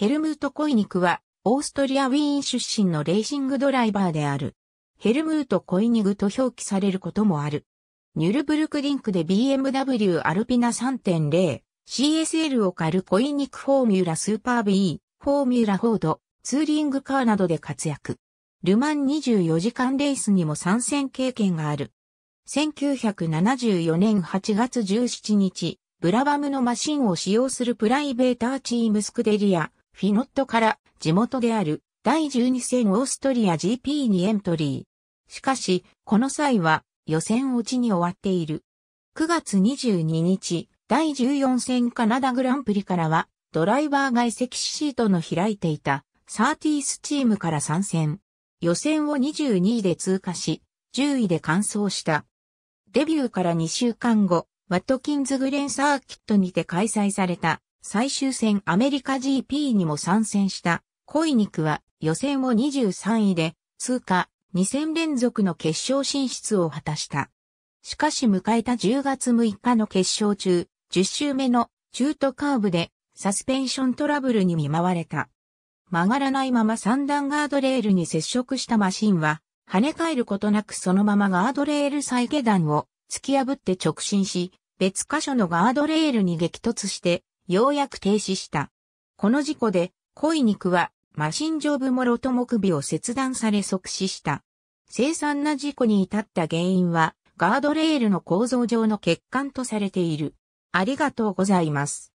ヘルムート・コイニクは、オーストリア・ウィーン出身のレーシングドライバーである。ヘルムート・コイニグと表記されることもある。ニュルブルクリンクで BMW アルピナ3.0、CSL を狩るコイニクフォーミュラスーパー B、フォーミュラフォード、ツーリングカーなどで活躍。ルマン24時間レースにも参戦経験がある。1974年8月17日、ブラバムのマシンを使用するプライベーターチームスクデリア、フィノットから地元である第12戦オーストリア GP にエントリー。しかし、この際は予選落ちに終わっている。9月22日、第14戦カナダグランプリからは、ドライバー外席シートの開いていた、サーティースチームから参戦。予選を22位で通過し、10位で完走した。デビューから2週間後、ワトキンズグレンサーキットにて開催された最終戦アメリカ GP にも参戦したコイニクは予選を23位で通過2戦連続の決勝進出を果たした。しかし迎えた10月6日の決勝中、10周目の中途カーブでサスペンショントラブルに見舞われた。曲がらないまま三段ガードレールに接触したマシンは、跳ね返ることなくそのままガードレール再下段を突き破って直進し、別箇所のガードレールに激突してようやく停止した。この事故で、濃い肉は、マシン上部もろとも首を切断され即死した。凄惨な事故に至った原因は、ガードレールの構造上の欠陥とされている。ありがとうございます。